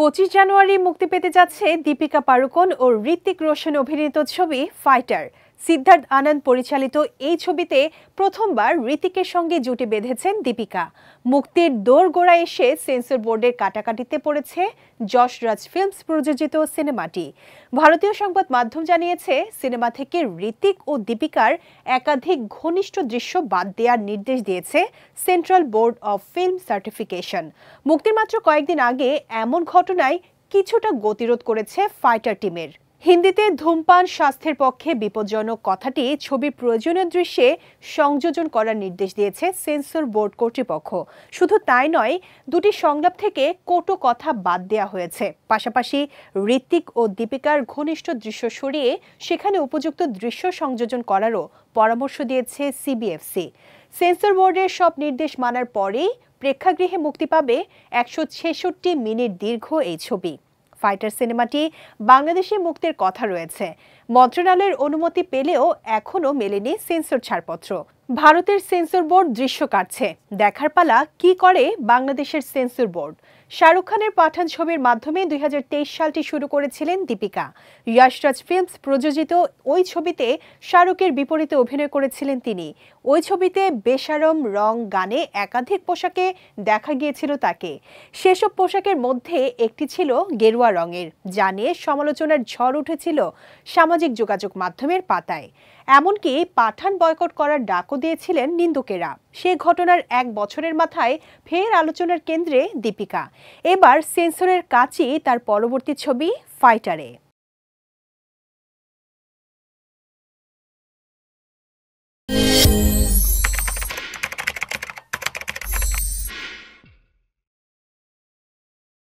পঁচিশ জানুয়ারি মুক্তি পেতে যাচ্ছে দীপিকা পাড়ুকোন ও ঋত্বিক রোশন অভিনীত ছবি ফাইটার সিদ্ধার্থ আনন্দ পরিচালিত এই ছবিতে প্রথমবার ঋতিকের সঙ্গে জুটি বেঁধেছেন দীপিকা মুক্তির গোড়া এসে সেন্সর বোর্ডের কাটাকাটিতে পড়েছে যশরাজ ফিল্মস প্রযোজিত সিনেমাটি ভারতীয় সংবাদ মাধ্যম জানিয়েছে সিনেমা থেকে ঋতিক ও দীপিকার একাধিক ঘনিষ্ঠ দৃশ্য বাদ দেওয়ার নির্দেশ দিয়েছে central board of film certification মুক্তির মাত্র কয়েকদিন আগে এমন ঘটনায় কিছুটা গতিরোধ করেছে ফাইটার টিমের হিন্দিতে ধূমপান স্বাস্থ্যের পক্ষে বিপজ্জনক কথাটি ছবির প্রয়োজনীয় দৃশ্যে সংযোজন করার নির্দেশ দিয়েছে সেন্সর বোর্ড কর্তৃপক্ষ শুধু তাই নয় দুটি সংলাপ থেকে কোটো কথা বাদ দেয়া হয়েছে পাশাপাশি ঋত্বিক ও দীপিকার ঘনিষ্ঠ দৃশ্য সরিয়ে সেখানে উপযুক্ত দৃশ্য সংযোজন করারও পরামর্শ দিয়েছে সিবিএফসি সেন্সর বোর্ডের সব নির্দেশ মানার পরেই প্রেক্ষাগৃহে মুক্তি পাবে একশো মিনিট দীর্ঘ এই ছবি ফাইটার সিনেমাটি বাংলাদেশে মুক্তির কথা রয়েছে মন্ত্রণালয়ের অনুমতি পেলেও এখনও মেলেনি সেন্সর ছাড়পত্র ভারতের সেন্সর বোর্ড দৃশ্য কাটছে দেখার পালা কি করে বাংলাদেশের সেন্সর বোর্ড শাহরুখ খানের পাঠান ছবির মাধ্যমে দুই সালটি শুরু করেছিলেন দীপিকা ইয়াশরাজ ফিল্মস প্রযোজিত ওই ছবিতে শাহরুখের বিপরীতে অভিনয় করেছিলেন তিনি ওই ছবিতে বেসারম রং গানে একাধিক পোশাকে দেখা গিয়েছিল তাকে সেসব পোশাকের মধ্যে একটি ছিল গেরুয়া রঙের যা নিয়ে সমালোচনার ঝড় উঠেছিল সামাজিক যোগাযোগ মাধ্যমের পাতায় এমনকি পাঠান বয়কট করার ডাকও দিয়েছিলেন নিন্দুকেরা সে ঘটনার এক বছরের মাথায় ফের আলোচনার কেন্দ্রে দীপিকা এবার সেন্সরের কাছেই তার পরবর্তী ছবি ফাইটারে thank you